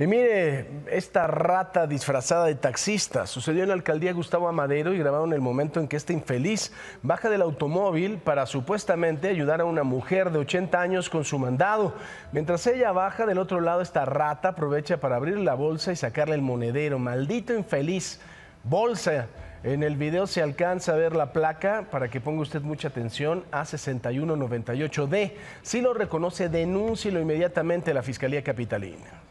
Y mire, esta rata disfrazada de taxista sucedió en la alcaldía Gustavo Amadero y grabaron el momento en que este infeliz baja del automóvil para supuestamente ayudar a una mujer de 80 años con su mandado. Mientras ella baja del otro lado, esta rata aprovecha para abrir la bolsa y sacarle el monedero. Maldito infeliz, bolsa. En el video se alcanza a ver la placa para que ponga usted mucha atención a 6198D. Si lo reconoce, denúncielo inmediatamente a la Fiscalía Capitalina.